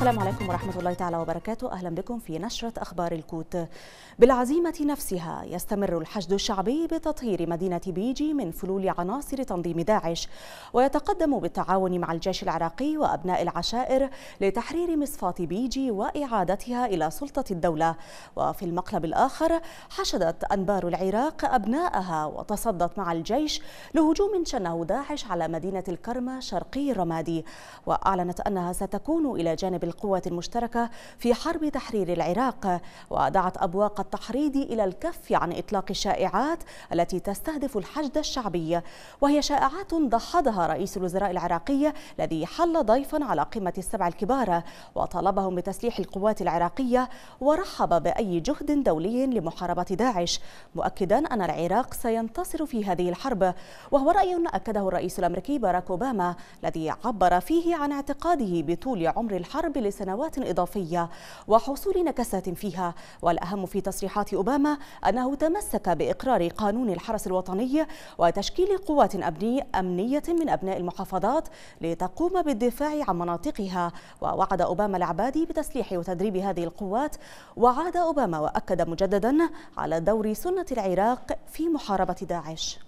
السلام عليكم ورحمة الله تعالى وبركاته أهلا بكم في نشرة أخبار الكوت بالعزيمة نفسها يستمر الحشد الشعبي بتطهير مدينة بيجي من فلول عناصر تنظيم داعش ويتقدم بالتعاون مع الجيش العراقي وأبناء العشائر لتحرير مصفاة بيجي وإعادتها إلى سلطة الدولة وفي المقلب الآخر حشدت أنبار العراق أبناءها وتصدت مع الجيش لهجوم شنه داعش على مدينة الكرمة شرقي الرمادي وأعلنت أنها ستكون إلى جانب القوة المشتركة في حرب تحرير العراق ودعت أبواق التحريض إلى الكف عن إطلاق الشائعات التي تستهدف الحشد الشعبي وهي شائعات دحضها رئيس الوزراء العراقي الذي حل ضيفا على قمة السبع الكبار وطالبهم بتسليح القوات العراقية ورحب بأي جهد دولي لمحاربة داعش مؤكدا أن العراق سينتصر في هذه الحرب وهو رأي أكده الرئيس الأمريكي باراك أوباما الذي عبر فيه عن اعتقاده بطول عمر الحرب لسنوات إضافية وحصول نكسات فيها والأهم في تصريحات أوباما أنه تمسك بإقرار قانون الحرس الوطني وتشكيل قوات أمنية من أبناء المحافظات لتقوم بالدفاع عن مناطقها ووعد أوباما العبادي بتسليح وتدريب هذه القوات وعاد أوباما وأكد مجددا على دور سنة العراق في محاربة داعش